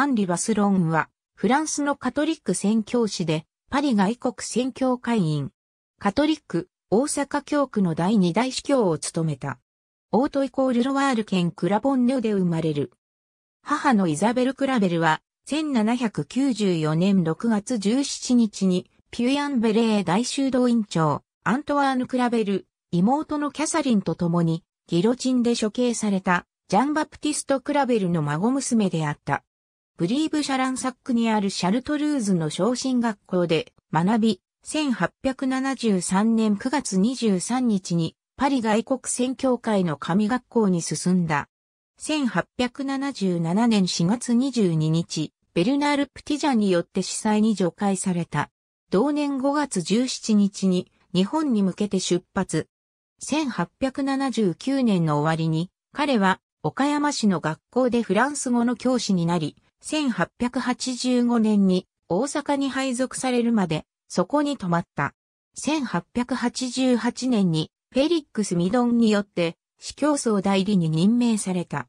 アンリ・バスロンは、フランスのカトリック宣教師で、パリ外国宣教会員。カトリック、大阪教区の第二大司教を務めた。オートイコールロワール県クラボンヌで生まれる。母のイザベル・クラベルは、1794年6月17日に、ピュヤンベレー大修道院長、アントワーヌ・クラベル、妹のキャサリンと共に、ギロチンで処刑された、ジャンバプティスト・クラベルの孫娘であった。ブリーブシャランサックにあるシャルトルーズの昇進学校で学び、1873年9月23日にパリ外国宣教会の神学校に進んだ。1877年4月22日、ベルナール・プティジャによって司祭に除外された。同年5月17日に日本に向けて出発。1879年の終わりに彼は岡山市の学校でフランス語の教師になり、1885年に大阪に配属されるまで、そこに泊まった。1888年にフェリックス・ミドンによって司教僧代理に任命された。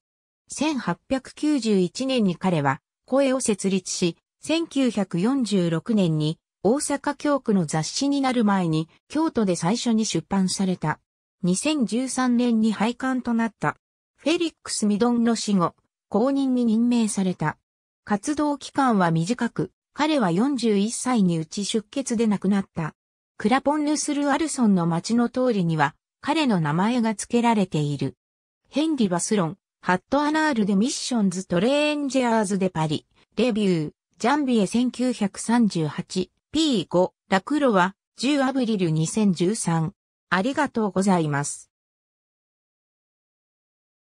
1891年に彼は声を設立し、1946年に大阪教区の雑誌になる前に京都で最初に出版された。2013年に廃刊となった。フェリックス・ミドンの死後、公認に任命された。活動期間は短く、彼は41歳にうち出血で亡くなった。クラポンヌスル・アルソンの町の通りには、彼の名前が付けられている。ヘンリ・バスロン、ハット・アナールデ・ミッションズ・トレーンジャーズ・デ・パリ、デビュー、ジャンビエ 1938P5、ラクロは10アブリル2013。ありがとうございます。